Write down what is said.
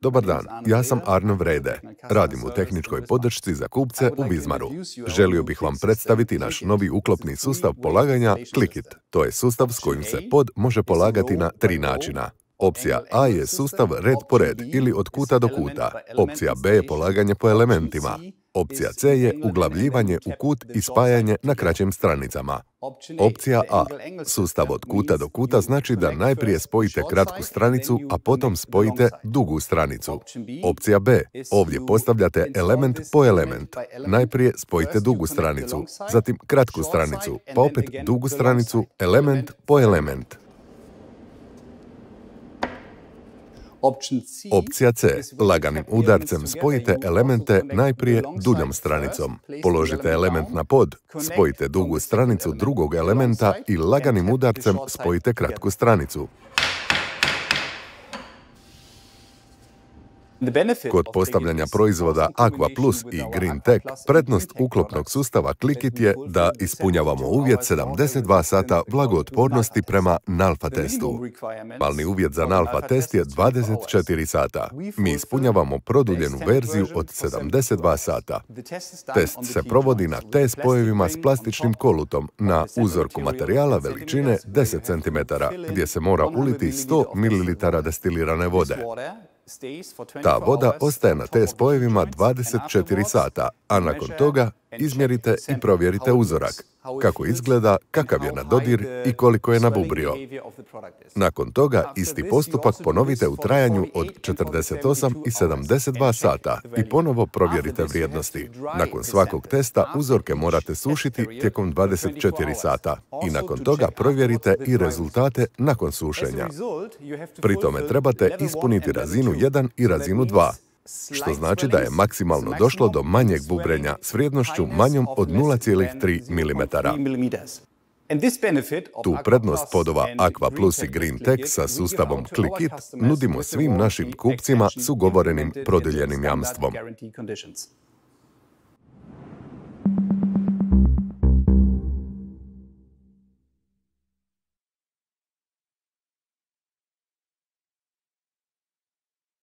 Dobar dan, ja sam Arno Vrede. Radim u tehničkoj podršci za kupce u Bizmaru. Želio bih vam predstaviti naš novi uklopni sustav polaganja Clickit. To je sustav s kojim se pod može polagati na tri načina. Opcija A je sustav red po red ili od kuta do kuta. Opcija B je polaganje po elementima. Opcija C je uglavljivanje u kut i spajanje na kraćim stranicama. Opcija A. Sustav od kuta do kuta znači da najprije spojite kratku stranicu, a potom spojite dugu stranicu. Opcija B. Ovdje postavljate element po element. Najprije spojite dugu stranicu, zatim kratku stranicu, pa opet dugu stranicu, element po element. Opcija C. Laganim udarcem spojite elemente najprije duljom stranicom. Položite element na pod, spojite dugu stranicu drugog elementa i laganim udarcem spojite kratku stranicu. Kod postavljanja proizvoda Aqua Plus i Green Tech, prednost uklopnog sustava Klikit je da ispunjavamo uvjet 72 sata vlagootpornosti prema Nalfa testu. Malni uvjet za Nalfa test je 24 sata. Mi ispunjavamo produljenu verziju od 72 sata. Test se provodi na T spojevima s plastičnim kolutom na uzorku materijala veličine 10 cm, gdje se mora uliti 100 ml destilirane vode. Ta voda ostaje na te spojevima 24 sata, a nakon toga izmjerite i provjerite uzorak, kako izgleda, kakav je na dodir i koliko je nabubrio. Nakon toga isti postupak ponovite u trajanju od 48 i 72 sata i ponovo provjerite vrijednosti. Nakon svakog testa uzorke morate sušiti tijekom 24 sata i nakon toga provjerite i rezultate nakon sušenja. Pri tome trebate ispuniti razinu 1 i razinu 2 što znači da je maksimalno došlo do manjeg bubrenja s vrijednošću manjom od 0,3 mm. Tu prednost podova Aqua Plus i Green Tech sa sustavom Clickit nudimo svim našim kupcima s ugovorenim produljenim jamstvom.